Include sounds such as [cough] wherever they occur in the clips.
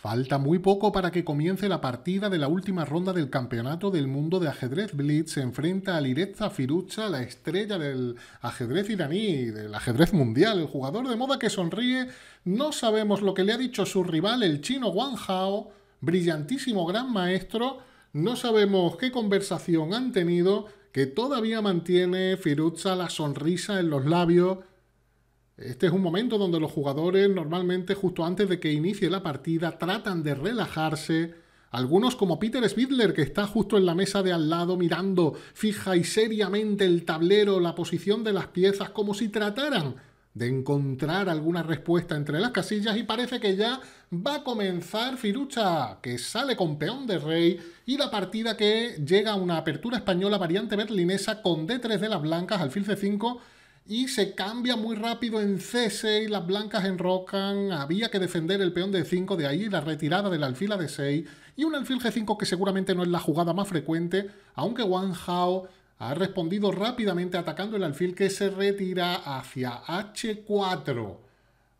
Falta muy poco para que comience la partida de la última ronda del Campeonato del Mundo de Ajedrez. Blitz se enfrenta a Lireza Firucha, la estrella del ajedrez iraní, del ajedrez mundial, el jugador de moda que sonríe. No sabemos lo que le ha dicho su rival, el chino Wang Hao, brillantísimo gran maestro. No sabemos qué conversación han tenido, que todavía mantiene Firucha la sonrisa en los labios este es un momento donde los jugadores normalmente justo antes de que inicie la partida tratan de relajarse, algunos como Peter Spidler, que está justo en la mesa de al lado mirando fija y seriamente el tablero, la posición de las piezas, como si trataran de encontrar alguna respuesta entre las casillas y parece que ya va a comenzar Firucha, que sale con peón de rey y la partida que llega a una apertura española variante berlinesa con D3 de las blancas, alfil C5 y se cambia muy rápido en C6, las blancas enrocan, había que defender el peón de 5, de ahí la retirada del alfil a D6 y un alfil G5 que seguramente no es la jugada más frecuente, aunque Wang Hao ha respondido rápidamente atacando el alfil que se retira hacia H4.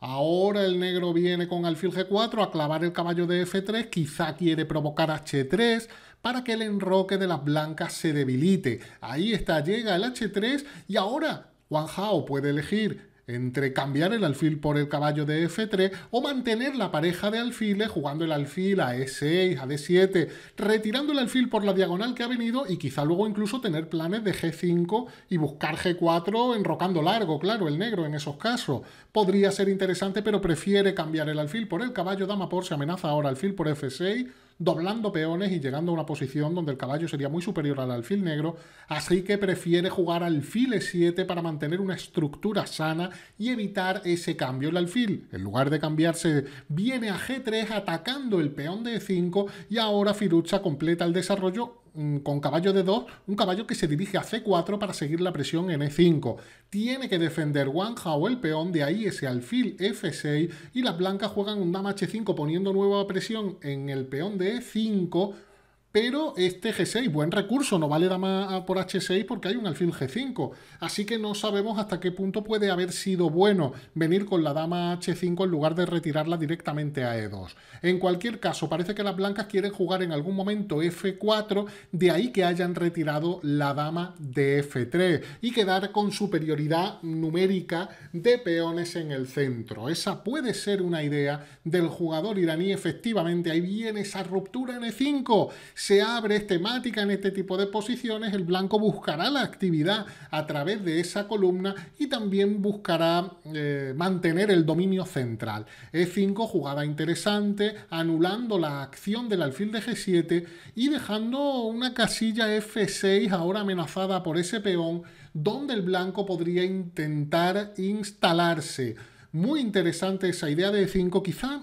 Ahora el negro viene con alfil G4 a clavar el caballo de F3, quizá quiere provocar H3, para que el enroque de las blancas se debilite. Ahí está, llega el H3 y ahora Wang Hao puede elegir entre cambiar el alfil por el caballo de F3 o mantener la pareja de alfiles jugando el alfil a E6, a D7, retirando el alfil por la diagonal que ha venido y quizá luego incluso tener planes de G5 y buscar G4 enrocando largo, claro, el negro en esos casos. Podría ser interesante, pero prefiere cambiar el alfil por el caballo, dama por, si amenaza ahora alfil por F6, doblando peones y llegando a una posición donde el caballo sería muy superior al alfil negro, así que prefiere jugar alfil e7 para mantener una estructura sana y evitar ese cambio. El alfil, en lugar de cambiarse, viene a g3 atacando el peón de e5 y ahora Firucha completa el desarrollo con caballo de 2, un caballo que se dirige a C4 para seguir la presión en E5. Tiene que defender Wang o el peón, de ahí ese alfil F6 y las blancas juegan un dama H5 poniendo nueva presión en el peón de E5 pero este G6, buen recurso, no vale dama ah, por H6 porque hay un alfil G5, así que no sabemos hasta qué punto puede haber sido bueno venir con la dama H5 en lugar de retirarla directamente a E2. En cualquier caso, parece que las blancas quieren jugar en algún momento F4, de ahí que hayan retirado la dama de F3 y quedar con superioridad numérica de peones en el centro. Esa puede ser una idea del jugador iraní, efectivamente, ahí viene esa ruptura en E5, se abre, temática en este tipo de posiciones, el blanco buscará la actividad a través de esa columna y también buscará eh, mantener el dominio central. E5, jugada interesante, anulando la acción del alfil de G7 y dejando una casilla F6 ahora amenazada por ese peón, donde el blanco podría intentar instalarse. Muy interesante esa idea de E5, quizá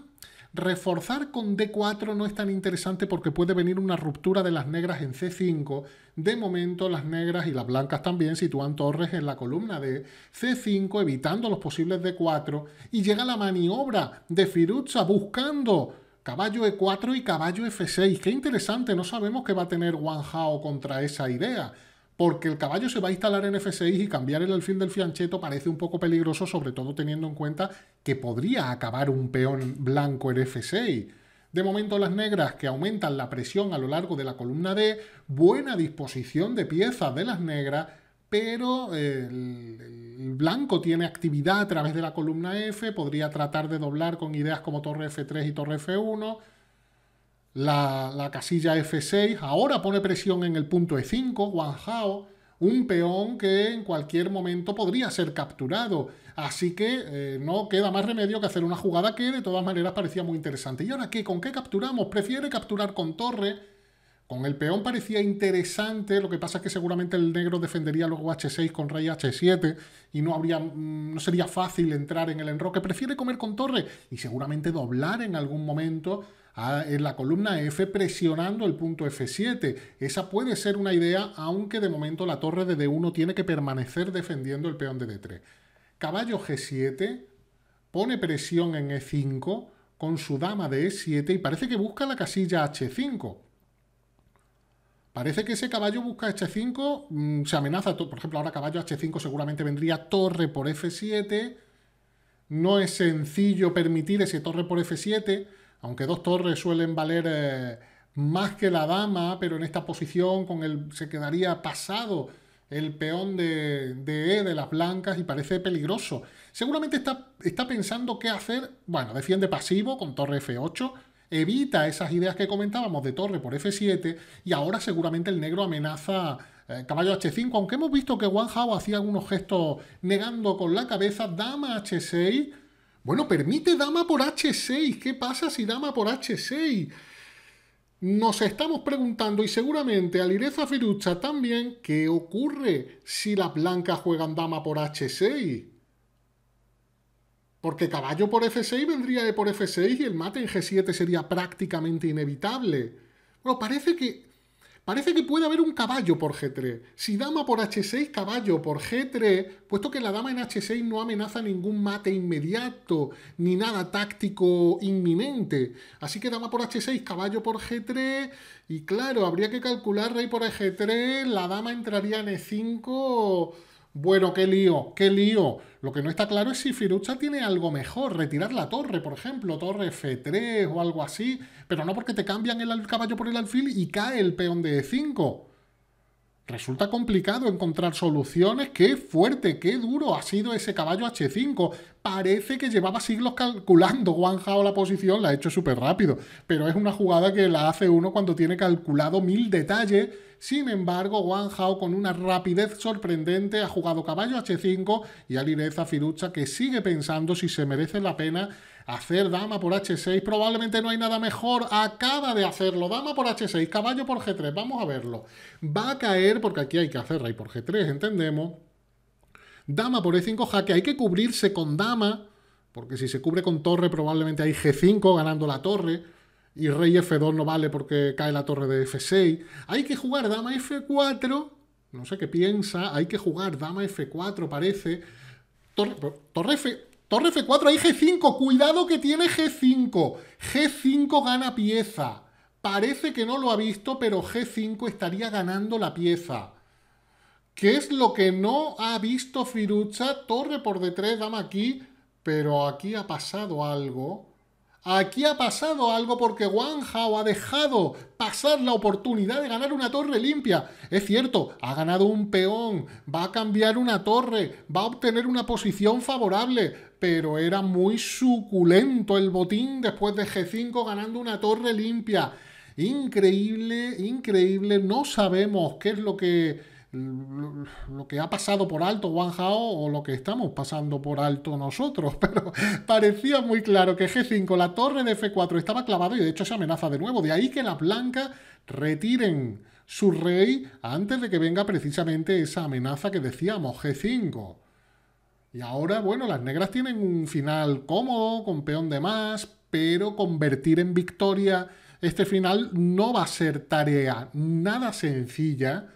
Reforzar con D4 no es tan interesante porque puede venir una ruptura de las negras en C5. De momento las negras y las blancas también sitúan torres en la columna de C5 evitando los posibles D4 y llega la maniobra de Firuza buscando caballo E4 y caballo F6. Qué interesante, no sabemos qué va a tener Wang Hao contra esa idea porque el caballo se va a instalar en F6 y cambiar el alfil del fiancheto parece un poco peligroso, sobre todo teniendo en cuenta que podría acabar un peón blanco en F6. De momento las negras que aumentan la presión a lo largo de la columna D, buena disposición de piezas de las negras, pero eh, el, el, blanco tiene actividad a través de la columna F, podría tratar de doblar con ideas como torre F3 y torre F1 la, casilla F6, ahora pone presión en el punto E5, Guanjao, un peón que en cualquier momento podría ser capturado. Así que eh, no queda más remedio que hacer una jugada que de todas maneras parecía muy interesante. ¿Y ahora qué? ¿Con qué capturamos? Prefiere capturar con torre. Con el peón parecía interesante, lo que pasa es que seguramente el negro defendería luego H6 con rey H7 y no, habría, mm, no sería fácil entrar en el enroque. Prefiere comer con torre y seguramente doblar en algún momento Ah, en la columna F presionando el punto F7. Esa puede ser una idea, aunque de momento la torre de D1 tiene que permanecer defendiendo el peón de D3. Caballo G7 pone presión en E5 con su dama de E7 y parece que busca la casilla H5. Parece que ese caballo busca H5, mm, se amenaza, por ejemplo, ahora caballo H5 seguramente vendría torre por F7. No es sencillo permitir ese torre por F7, aunque dos torres suelen valer eh, más que la dama, pero en esta posición con el, se quedaría pasado el peón de, E de las blancas y parece peligroso. Seguramente está, está pensando qué hacer. Bueno, defiende pasivo con torre F8, evita esas ideas que comentábamos de torre por F7 y ahora seguramente el negro amenaza eh, caballo H5, aunque hemos visto que Wang Hao hacía algunos gestos negando con la cabeza, dama H6 bueno, permite dama por H6. ¿Qué pasa si dama por H6? Nos estamos preguntando, y seguramente Alireza Firucha también, ¿qué ocurre si las blancas juegan dama por H6? Porque caballo por F6 vendría de por F6 y el mate en G7 sería prácticamente inevitable. Bueno, parece que Parece que puede haber un caballo por G3. Si dama por H6, caballo por G3, puesto que la dama en H6 no amenaza ningún mate inmediato, ni nada táctico inminente. Así que dama por H6, caballo por G3, y claro, habría que calcular rey por G3, la dama entraría en E5 bueno, qué lío, qué lío. Lo que no está claro es si Firucha tiene algo mejor, retirar la torre, por ejemplo, torre F3 o algo así, pero no porque te cambian el caballo por el alfil y cae el peón de E5. Resulta complicado encontrar soluciones. Qué fuerte, qué duro ha sido ese caballo H5. Parece que llevaba siglos calculando. Juan Hao la posición la ha hecho súper rápido. Pero es una jugada que la hace uno cuando tiene calculado mil detalles. Sin embargo, Wang Hao con una rapidez sorprendente ha jugado caballo H5 y Alireza Firucha que sigue pensando si se merece la pena Hacer dama por h6, probablemente no hay nada mejor, acaba de hacerlo, dama por h6, caballo por g3, vamos a verlo. Va a caer, porque aquí hay que hacer rey por g3, entendemos. Dama por e5 jaque, hay que cubrirse con dama, porque si se cubre con torre probablemente hay g5 ganando la torre, y rey f2 no vale porque cae la torre de f6. Hay que jugar dama f4, no sé qué piensa, hay que jugar dama f4 parece... Torre, torre, F, Torre F4, hay G5, cuidado que tiene G5. G5 gana pieza. Parece que no lo ha visto, pero G5 estaría ganando la pieza. ¿Qué es lo que no ha visto Firucha? Torre por D3, dama aquí, pero aquí ha pasado algo. Aquí ha pasado algo porque Hao ha dejado pasar la oportunidad de ganar una torre limpia. Es cierto, ha ganado un peón, va a cambiar una torre, va a obtener una posición favorable, pero era muy suculento el botín después de G5 ganando una torre limpia. Increíble, increíble, no sabemos qué es lo que lo, que ha pasado por alto Wang Hao o lo que estamos pasando por alto nosotros, [laughs] pero parecía muy claro que G5, la torre de F4 estaba clavado y de hecho se amenaza de nuevo, de ahí que la blanca retiren su rey antes de que venga precisamente esa amenaza que decíamos, G5. Y ahora, bueno, las negras tienen un final cómodo, con peón de más, pero convertir en victoria este final no va a ser tarea nada sencilla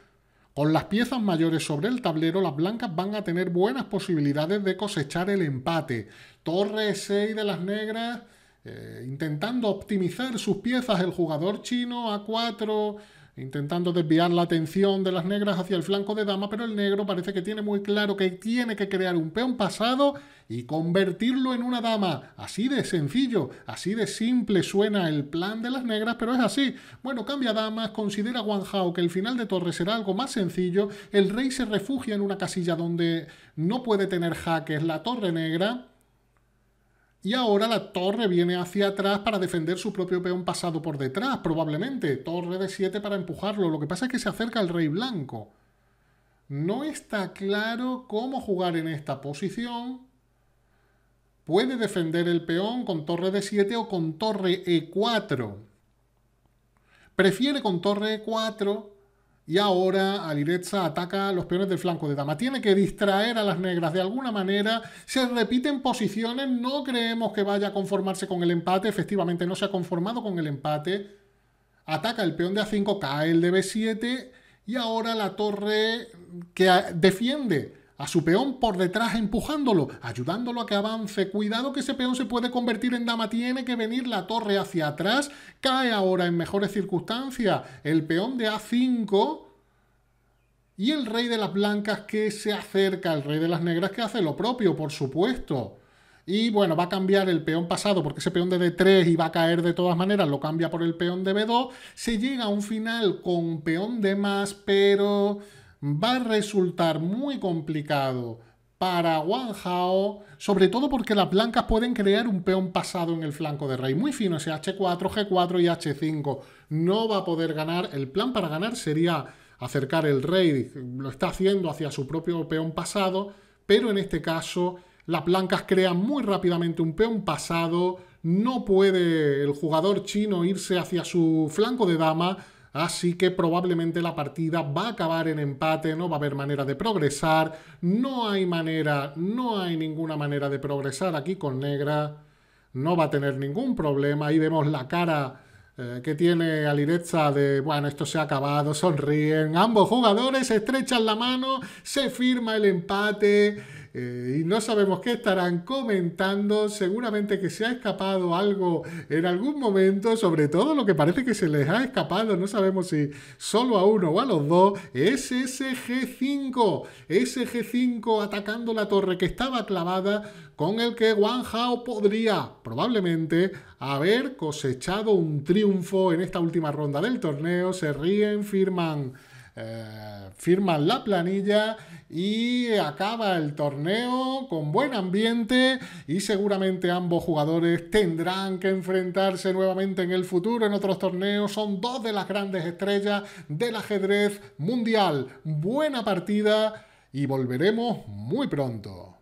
con las piezas mayores sobre el tablero, las blancas van a tener buenas posibilidades de cosechar el empate. Torre 6 de las negras, eh, intentando optimizar sus piezas, el jugador chino A4, intentando desviar la atención de las negras hacia el flanco de dama, pero el negro parece que tiene muy claro que tiene que crear un peón pasado y convertirlo en una dama. Así de sencillo, así de simple suena el plan de las negras, pero es así. Bueno, cambia damas, considera Wang Hao que el final de Torre será algo más sencillo, el rey se refugia en una casilla donde no puede tener jaques la torre negra, y ahora la torre viene hacia atrás para defender su propio peón pasado por detrás, probablemente. Torre de 7 para empujarlo. Lo que pasa es que se acerca el rey blanco. No está claro cómo jugar en esta posición. Puede defender el peón con torre D7 o con torre E4. Prefiere con torre E4 y ahora Alireza ataca a los peones del flanco de dama. Tiene que distraer a las negras de alguna manera. Se repiten posiciones. No creemos que vaya a conformarse con el empate. Efectivamente, no se ha conformado con el empate. Ataca el peón de A5, cae el de B7. Y ahora la torre que defiende a su peón por detrás empujándolo, ayudándolo a que avance. Cuidado que ese peón se puede convertir en dama, tiene que venir la torre hacia atrás, cae ahora en mejores circunstancias. El peón de A5 y el rey de las blancas que se acerca, el rey de las negras que hace lo propio, por supuesto. Y bueno, va a cambiar el peón pasado porque ese peón de D3 iba a caer de todas maneras, lo cambia por el peón de B2. Se llega a un final con peón de más, pero va a resultar muy complicado para Wang Hao, sobre todo porque las blancas pueden crear un peón pasado en el flanco de rey muy fino, ese H4, G4 y H5. No va a poder ganar. El plan para ganar sería acercar el rey, lo está haciendo hacia su propio peón pasado, pero en este caso las blancas crean muy rápidamente un peón pasado, no puede el jugador chino irse hacia su flanco de dama, así que probablemente la partida va a acabar en empate, no va a haber manera de progresar, no hay manera, no hay ninguna manera de progresar aquí con negra, no va a tener ningún problema, ahí vemos la cara eh, que tiene Alireza de, bueno, esto se ha acabado, sonríen, ambos jugadores estrechan la mano, se firma el empate eh, y no sabemos qué estarán comentando. Seguramente que se ha escapado algo en algún momento, sobre todo lo que parece que se les ha escapado, no sabemos si solo a uno o a los dos, es SG5. SG5 atacando la torre que estaba clavada con el que Wang Hao podría probablemente haber cosechado un triunfo en esta última ronda del torneo. Se ríen, firman eh, firman la planilla y acaba el torneo con buen ambiente y seguramente ambos jugadores tendrán que enfrentarse nuevamente en el futuro en otros torneos. Son dos de las grandes estrellas del ajedrez mundial. Buena partida y volveremos muy pronto.